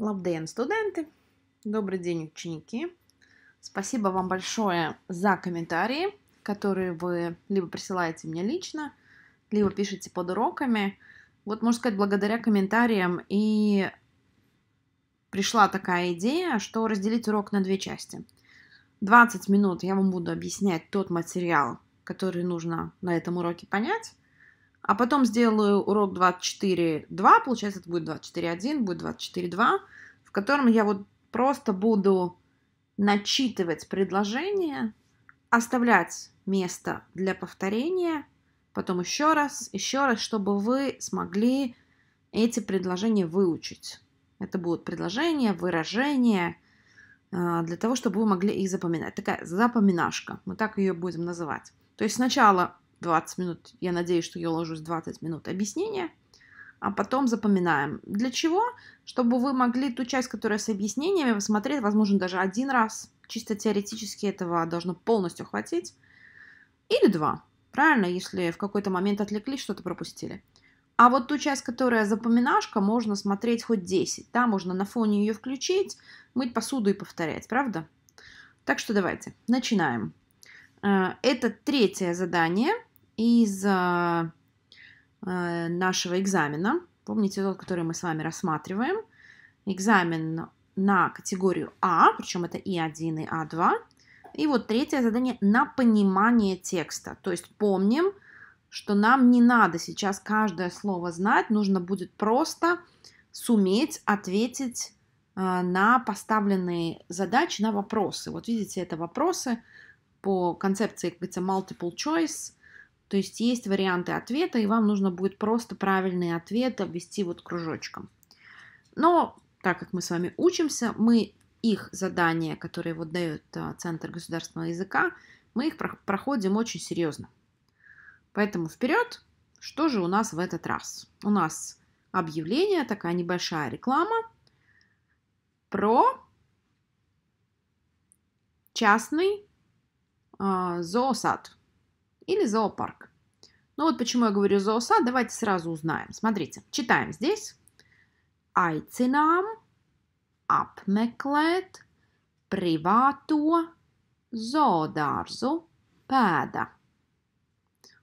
Labdien, студенты! Добрый день, ученики! Спасибо вам большое за комментарии, которые вы либо присылаете мне лично, либо пишете под уроками. Вот, можно сказать, благодаря комментариям и пришла такая идея, что разделить урок на две части. 20 минут я вам буду объяснять тот материал, который нужно на этом уроке понять, а потом сделаю урок 24.2, получается, это будет 24.1, будет 24.2, в котором я вот просто буду начитывать предложения, оставлять место для повторения, потом еще раз, еще раз, чтобы вы смогли эти предложения выучить. Это будут предложения, выражения, э, для того, чтобы вы могли их запоминать. Такая запоминашка, мы так ее будем называть. То есть сначала 20 минут, я надеюсь, что я ложусь 20 минут объяснения, а потом запоминаем. Для чего? Чтобы вы могли ту часть, которая с объяснениями, посмотреть, возможно, даже один раз. Чисто теоретически этого должно полностью хватить. Или два. Правильно, если в какой-то момент отвлеклись, что-то пропустили. А вот ту часть, которая запоминашка, можно смотреть хоть 10. Да, можно на фоне ее включить, мыть посуду и повторять, правда? Так что давайте, начинаем. Э, это третье задание из а, э, нашего экзамена. Помните тот, который мы с вами рассматриваем? Экзамен на категорию А, причем это и 1, и А2. И вот третье задание на понимание текста. То есть помним, что нам не надо сейчас каждое слово знать, нужно будет просто суметь ответить а, на поставленные задачи, на вопросы. Вот видите, это вопросы – по концепции, как говорится, multiple choice, то есть есть варианты ответа, и вам нужно будет просто правильный ответ обвести вот кружочком. Но так как мы с вами учимся, мы их задания, которые вот дает а, Центр государственного языка, мы их проходим очень серьезно. Поэтому вперед! Что же у нас в этот раз? У нас объявление, такая небольшая реклама про частный а, зоосад или зоопарк. Ну вот почему я говорю зоосад, давайте сразу узнаем. Смотрите, читаем здесь. Aicinām apmeklēt privāto zoodārzu pēda.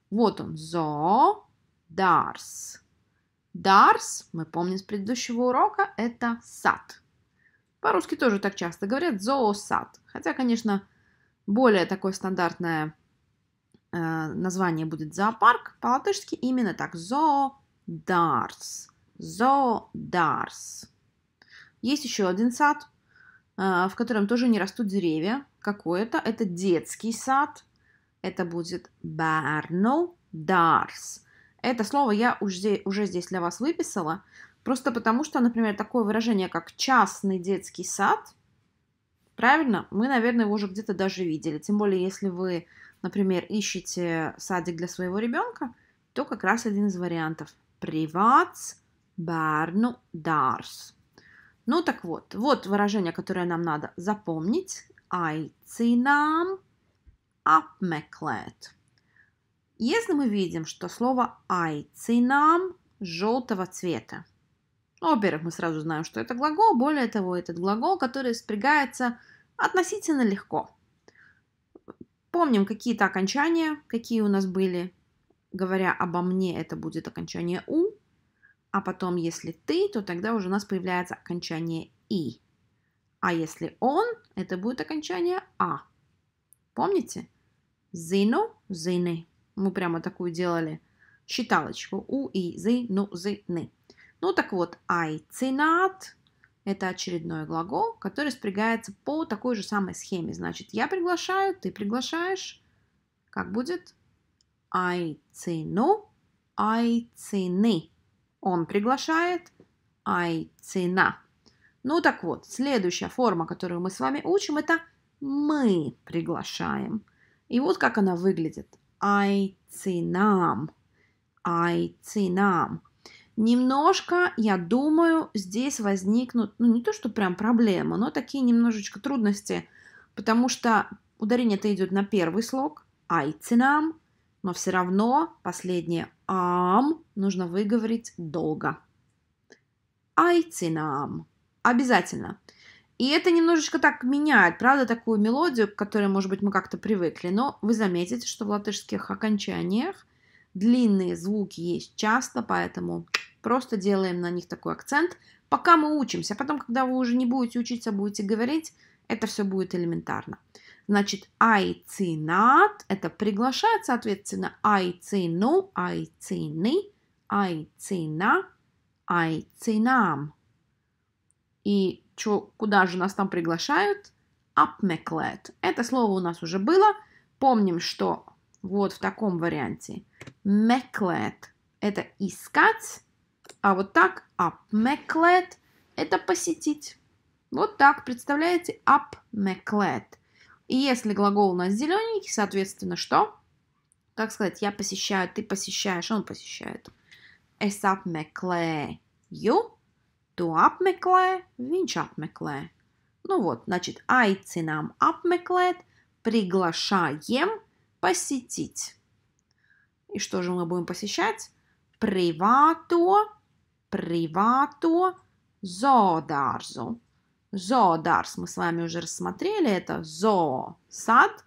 Вот он, зоодарс. Дарс, мы помним с предыдущего урока, это сад. По-русски тоже так часто говорят зоосад. Хотя, конечно, более такое стандартное э, название будет зоопарк, по-латышски именно так, зоодарс, зоодарс. Есть еще один сад, э, в котором тоже не растут деревья, какое-то, это детский сад, это будет барно Дарс. Это слово я уже, уже здесь для вас выписала, просто потому что, например, такое выражение, как частный детский сад, правильно, мы, наверное, его уже где-то даже видели. Тем более, если вы, например, ищете садик для своего ребенка, то как раз один из вариантов. Privats барну дарс. Ну так вот, вот выражение, которое нам надо запомнить. Айцинам апмеклет. Если мы видим, что слово айцинам желтого цвета, ну, во-первых, мы сразу знаем, что это глагол. Более того, этот глагол, который спрягается относительно легко. Помним какие-то окончания, какие у нас были. Говоря обо мне, это будет окончание «у», а потом, если ты, то тогда уже у нас появляется окончание «и». А если он, это будет окончание «а». Помните? Зину, зины. Мы прямо такую делали считалочку. У, и, зы, ну, зы, Ну так вот, ай, цинат, это очередной глагол, который спрягается по такой же самой схеме. Значит, я приглашаю, ты приглашаешь. Как будет? I цену, I цены. Он приглашает, I цена. Ну так вот, следующая форма, которую мы с вами учим, это мы приглашаем. И вот как она выглядит. I цинам, I ценам. Немножко, я думаю, здесь возникнут, ну не то, что прям проблемы, но такие немножечко трудности, потому что ударение-то идет на первый слог, айцинам, но все равно последнее ам нужно выговорить долго. Айцинам. Обязательно. И это немножечко так меняет, правда, такую мелодию, к которой, может быть, мы как-то привыкли. Но вы заметите, что в латышских окончаниях длинные звуки есть часто, поэтому Просто делаем на них такой акцент. Пока мы учимся, а потом, когда вы уже не будете учиться, будете говорить, это все будет элементарно. Значит, айцинат – это приглашает, соответственно, айцину, айцины, айцина, айцинам. И чё, куда же нас там приглашают? Апмеклет. Это слово у нас уже было. Помним, что вот в таком варианте. Меклет – это искать, а вот так abmeklēt – это посетить. Вот так, представляете, abmeklēt. И если глагол у нас зелененький, соответственно, что? Как сказать, я посещаю, ты посещаешь, он посещает. Es apmeklēju, tu apmeklē, viņš apmeklē. Ну вот, значит, aicinām apmeklēt, приглашаем посетить. И что же мы будем посещать? Привато privāto zoodārzu. Зоодарс, мы с вами уже рассмотрели, это зоо, сад.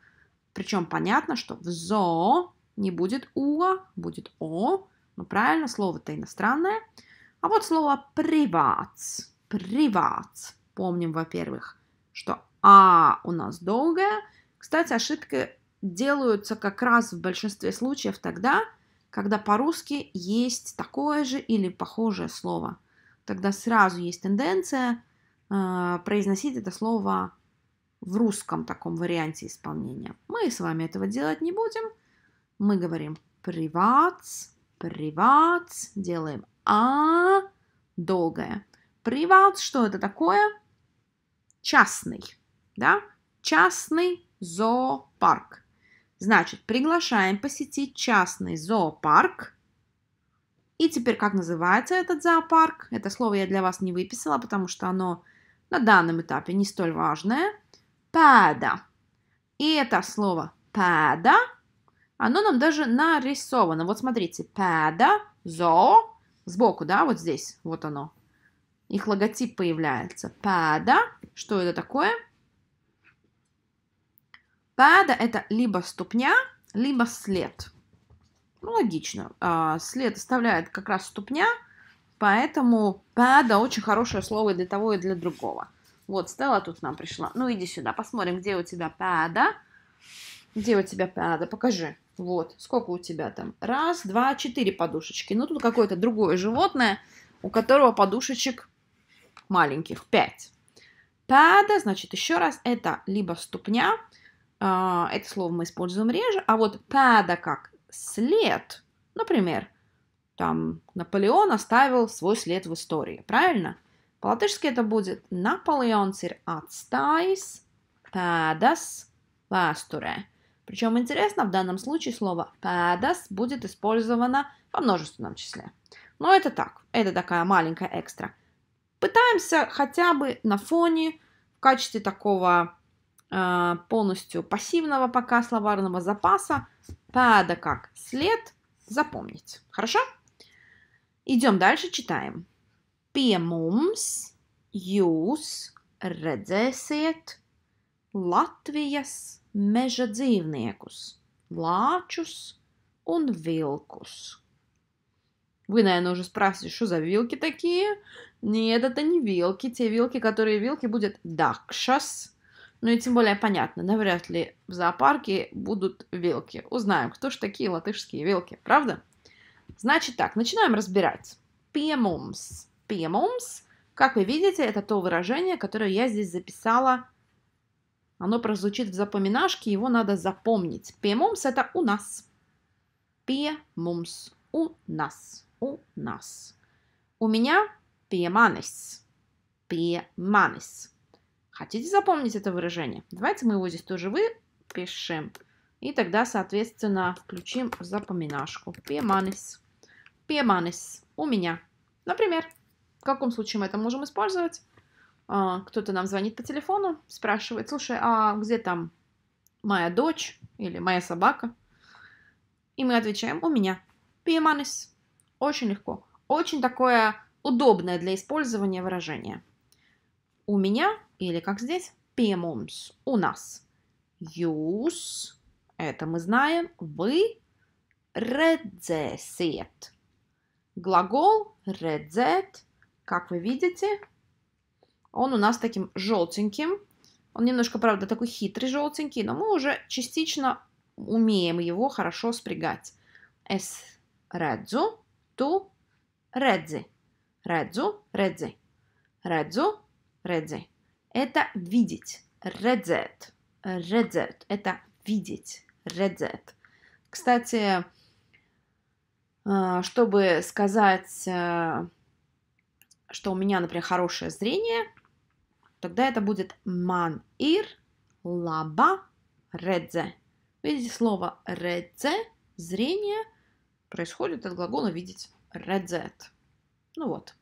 Причем понятно, что в зоо не будет у, будет о. Ну, правильно, слово-то иностранное. А вот слово приват, приват, Помним, во-первых, что а у нас долгое. Кстати, ошибки делаются как раз в большинстве случаев тогда, когда по-русски есть такое же или похожее слово. Тогда сразу есть тенденция э, произносить это слово в русском таком варианте исполнения. Мы с вами этого делать не будем. Мы говорим приват, приват, делаем а долгое. Приват, что это такое? Частный, да? Частный зоопарк. Значит, приглашаем посетить частный зоопарк. И теперь как называется этот зоопарк? Это слово я для вас не выписала, потому что оно на данном этапе не столь важное. Пада. И это слово пада, оно нам даже нарисовано. Вот смотрите, пада, зо, сбоку, да, вот здесь, вот оно. Их логотип появляется. Пада, что это такое? Пада это либо ступня, либо след. Ну, логично. А, след оставляет как раз ступня, поэтому пада очень хорошее слово и для того, и для другого. Вот, Стелла тут нам пришла. Ну, иди сюда, посмотрим, где у тебя пада. Где у тебя пада? Покажи. Вот, сколько у тебя там? Раз, два, четыре подушечки. Ну, тут какое-то другое животное, у которого подушечек маленьких, пять. Пада, значит, еще раз, это либо ступня, а, это слово мы используем реже, а вот пада как след, например, там Наполеон оставил свой след в истории, правильно? По-латышски это будет Наполеонс ir atstājis pēdas vēsturē. Причем интересно, в данном случае слово падас будет использовано во множественном числе. Но это так, это такая маленькая экстра. Пытаемся хотя бы на фоне в качестве такого а, полностью пассивного пока словарного запаса. Пада а как след запомнить. Хорошо? Идем дальше, читаем. Pie mums jūs redzēsiet Latvijas meža dzīvniekus, lāčus un vilkus. Вы, наверное, уже спрашиваете, что за вилки такие? Нет, это не вилки. Те вилки, которые вилки будут дакшас – ну и тем более понятно, навряд ли в зоопарке будут вилки. Узнаем, кто ж такие латышские вилки, правда? Значит так, начинаем разбирать. Пьемумс. Пьемумс, как вы видите, это то выражение, которое я здесь записала. Оно прозвучит в запоминашке, его надо запомнить. Пьемумс – это у нас. Пьемумс – у нас. У нас. У меня пьеманес. Пьеманес. Хотите запомнить это выражение? Давайте мы его здесь тоже выпишем. И тогда, соответственно, включим запоминашку. Пеманис. Пеманис. У меня. Например, в каком случае мы это можем использовать? А, кто-то нам звонит по телефону, спрашивает, слушай, а где там моя дочь или моя собака? И мы отвечаем, у меня. пиеманис". Очень легко. Очень такое удобное для использования выражение у меня или как здесь pie у нас. Jūs это мы знаем. Вы рedzēsiet. Глагол редзет как вы видите, он у нас таким желтеньким. Он немножко, правда, такой хитрый желтенький, но мы уже частично умеем его хорошо спрягать. с редзу ту редзи редзу редзи редзу Редзе. Это видеть. Редзет. Редзет. Это видеть. Редзет. Кстати, э, чтобы сказать, э, что у меня, например, хорошее зрение, тогда это будет ман ир лаба редзе. Видите, слово редзе, зрение, происходит от глагола видеть редзет. Ну вот.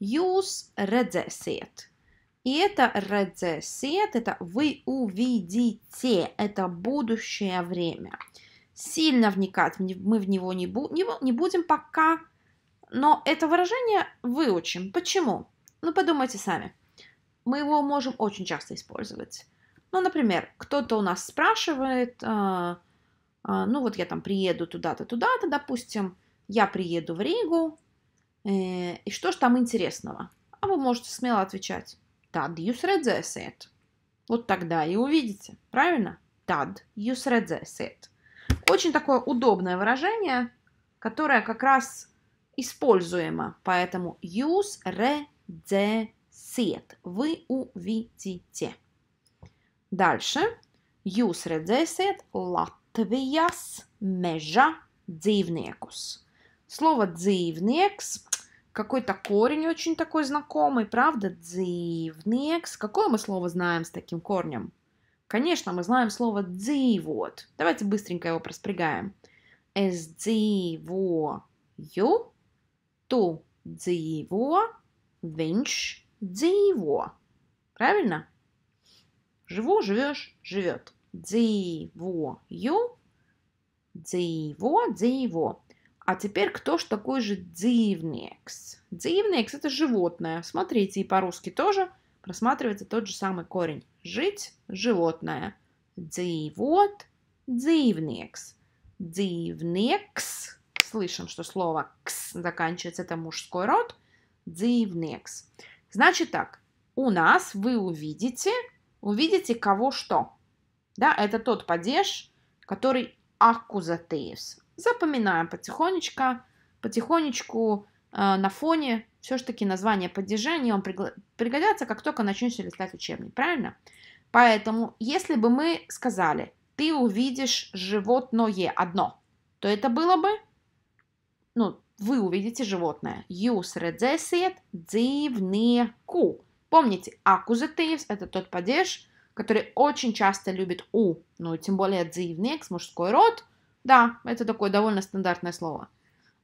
Use редзесет. И это редзесет, это вы увидите, это будущее время. Сильно вникать мы в него не, бу- не будем пока, но это выражение выучим. Почему? Ну, подумайте сами. Мы его можем очень часто использовать. Ну, например, кто-то у нас спрашивает, а, а, ну, вот я там приеду туда-то, туда-то, допустим, я приеду в Ригу, э, и что же там интересного? А вы можете смело отвечать, Tad jūs redzēsiet. Вот тогда и увидите. Правильно? Tad jūs redzēsiet. Очень такое удобное выражение, которое как раз используемо. Поэтому jūs redzēsiet. Вы увидите. Дальше. Jūs redzēsiet Latvijas meža dzīvniekus. Слово «dzīvnieks» какой-то корень очень такой знакомый, правда? Дзивнекс. Какое мы слово знаем с таким корнем? Конечно, мы знаем слово дзивот. Давайте быстренько его проспрягаем. С дзиво ю, ту дзиво, винч дзиво. Правильно? Живу, живешь, живет. Дзиво ю, дзиво, дзиво. А теперь кто ж такой же дивнекс? Дивнекс – это животное. Смотрите, и по-русски тоже просматривается тот же самый корень. Жить – животное. Дивот – дивнекс. Дивнекс. Слышим, что слово «кс» заканчивается, это мужской род. Дивнекс. Значит так, у нас вы увидите, увидите кого что. Да, это тот падеж, который аккузативс запоминаем потихонечку, потихонечку э, на фоне все-таки название падежа, они вам пригодятся, как только начнете листать учебник, правильно? Поэтому, если бы мы сказали, ты увидишь животное одно, то это было бы, ну, вы увидите животное. You Jūs redzēsiet dzīvnieku. Помните, accusative – это тот падеж, который очень часто любит у, ну, тем более dzīvnieks, мужской род – да, это такое довольно стандартное слово.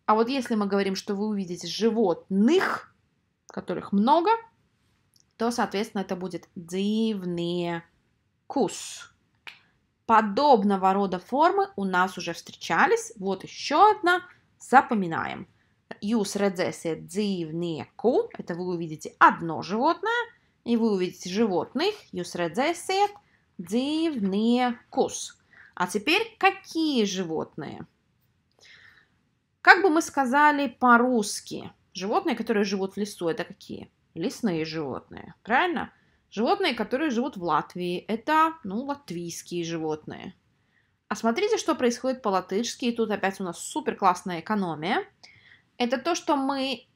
А вот если мы говорим, что вы увидите животных, которых много, то, соответственно, это будет дивные кус. Подобного рода формы у нас уже встречались. Вот еще одна. Запоминаем. Юс редзесия дивные ку. Это вы увидите одно животное. И вы увидите животных. Юс редзесия дивные кус. А теперь какие животные? Как бы мы сказали по-русски, животные, которые живут в лесу, это какие? Лесные животные, правильно? Животные, которые живут в Латвии, это, ну, латвийские животные. А смотрите, что происходит по-латышски, и тут опять у нас супер классная экономия. Это то, что мы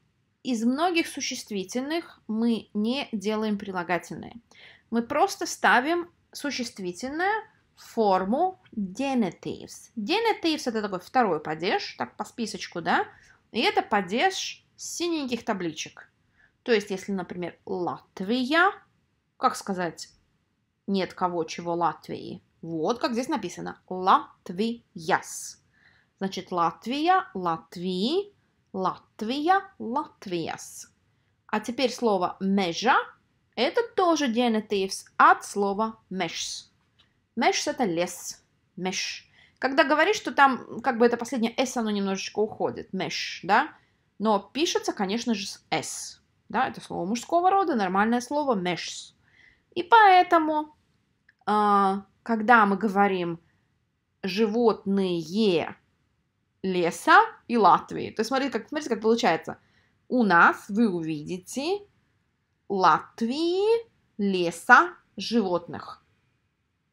из многих существительных мы не делаем прилагательные. Мы просто ставим существительное – форму genitives. Genitives – это такой второй падеж, так по списочку, да? И это падеж синеньких табличек. То есть, если, например, Латвия, как сказать, нет кого чего Латвии? Вот как здесь написано. Латвияс. Значит, Латвия, Латвии, Латвия, Латвияс. А теперь слово межа – это тоже genitives от слова межс. Mesh это лес. Mesh. Когда говоришь, что там как бы это последнее S, оно немножечко уходит. Mesh, да? Но пишется, конечно же, с S. Да, это слово мужского рода, нормальное слово mesh. И поэтому, а, когда мы говорим животные леса и Латвии, то есть смотрите, как, смотрите, как получается. У нас вы увидите Латвии леса животных.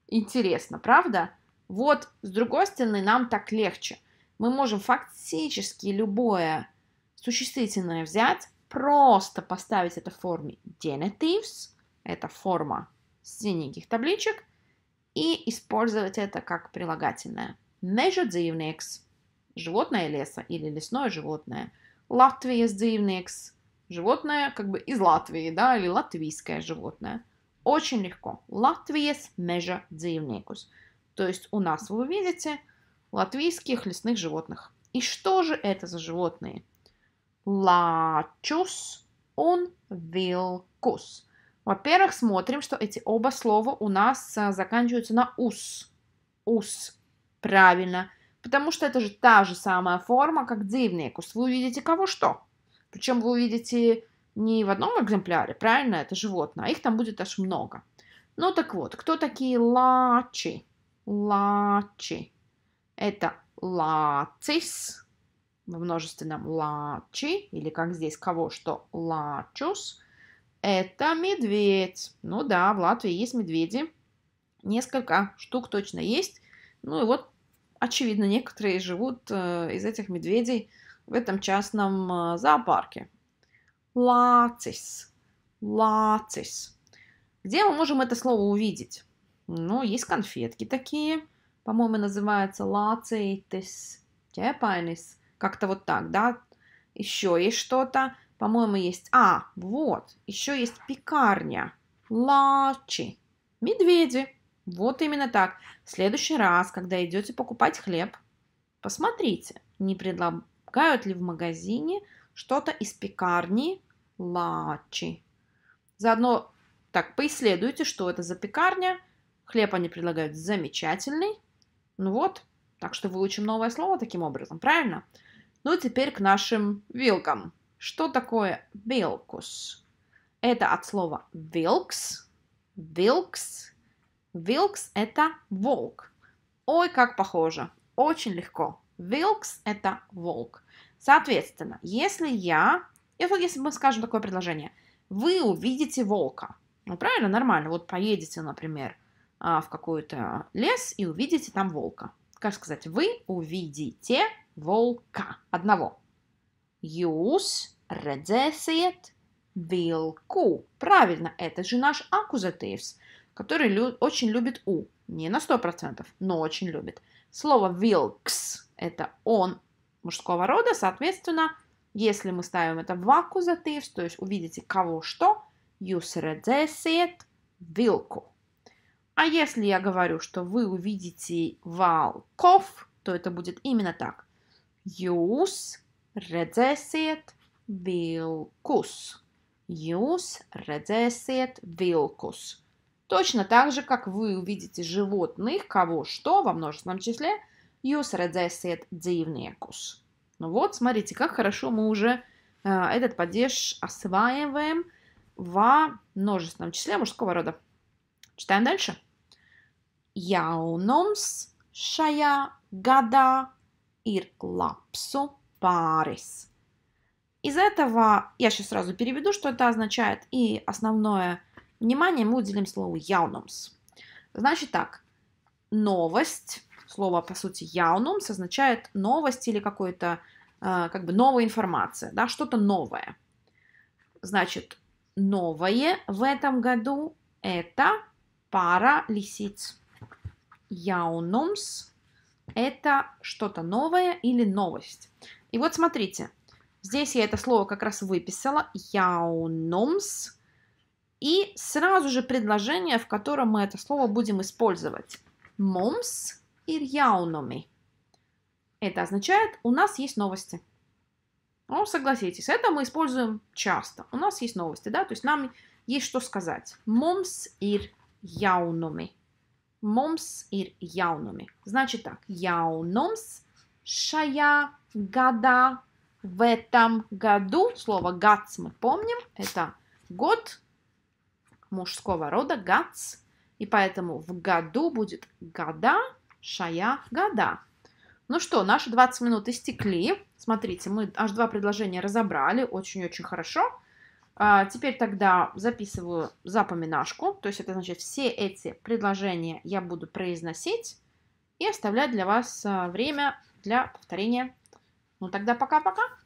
Интересно, правда? Вот, с другой стороны, нам так легче. Мы можем фактически любое существительное взять, просто поставить это в форме genitives, это форма синеньких табличек, и использовать это как прилагательное. Measure dzīvnieks – животное леса или лесное животное. Латвия dzīvnieks – животное как бы из Латвии, да, или латвийское животное – очень легко. Латвиес межа dzīvniekus. То есть у нас вы видите латвийских лесных животных. И что же это за животные? Лачус он вилкус. Во-первых, смотрим, что эти оба слова у нас а, заканчиваются на ус. Ус. Правильно. Потому что это же та же самая форма, как дивникус. Вы увидите кого что. Причем вы увидите не в одном экземпляре, правильно, это животное, а их там будет аж много. Ну так вот, кто такие лачи? Лачи. Это лацис во множественном лачи, или как здесь кого что лачус, это медведь. Ну да, в Латвии есть медведи. Несколько штук точно есть. Ну и вот, очевидно, некоторые живут э, из этих медведей в этом частном э, зоопарке. Лацис. Лацис. Где мы можем это слово увидеть? Ну, есть конфетки такие. По-моему, называется лацитис, тепайнис. Как-то вот так, да? Еще есть что-то. По-моему, есть... А, вот. Еще есть пекарня. Лачи. Медведи. Вот именно так. В следующий раз, когда идете покупать хлеб, посмотрите, не предлагают ли в магазине что-то из пекарни лачи. Заодно так поисследуйте, что это за пекарня. Хлеб они предлагают замечательный. Ну вот, так что выучим новое слово таким образом, правильно? Ну теперь к нашим вилкам. Что такое вилкус? Это от слова вилкс. Вилкс. Вилкс – это волк. Ой, как похоже. Очень легко. Вилкс – это волк. Соответственно, если я и вот если мы скажем такое предложение, вы увидите волка, ну правильно, нормально, вот поедете, например, а, в какой-то лес и увидите там волка. Как сказать, вы увидите волка одного. Jūs redzēsiet вилку. Правильно, это же наш аккузативс, который лю- очень любит у. Не на 100%, но очень любит. Слово «вилкс» – это он мужского рода, соответственно, если мы ставим это в аккузатив, то есть увидите кого что, jūs redzēsiet vilku. А если я говорю, что вы увидите волков, то это будет именно так. Jūs redzēsiet vilkus. Jūs redzēsiet vilkus. Точно так же, как вы увидите животных, кого что во множественном числе, jūs redzēsiet dzīvniekus. Ну вот, смотрите, как хорошо мы уже э, этот падеж осваиваем во множественном числе мужского рода. Читаем дальше. Яуномс шая гада ир лапсу парис. Из этого я сейчас сразу переведу, что это означает, и основное внимание мы уделим слову яуномс. Значит так, новость, слово по сути яуномс означает новость или какое то а, как бы новая информация, да, что-то новое. Значит, новое в этом году это пара лисиц. Яунумс – это что-то новое или новость. И вот смотрите, здесь я это слово как раз выписала. Яунумс. И сразу же предложение, в котором мы это слово будем использовать. момс и яуноми. Это означает, у нас есть новости. Ну, согласитесь, это мы используем часто. У нас есть новости, да, то есть нам есть что сказать. Момс ир яуноми. Момс ир яуноми. Значит так, яуномс шая года в этом году. Слово гац мы помним, это год мужского рода, гац. И поэтому в году будет года, шая года. Ну что, наши 20 минут истекли. Смотрите, мы аж два предложения разобрали. Очень-очень хорошо. А, теперь тогда записываю запоминашку. То есть это значит, все эти предложения я буду произносить и оставлять для вас а, время для повторения. Ну тогда пока-пока.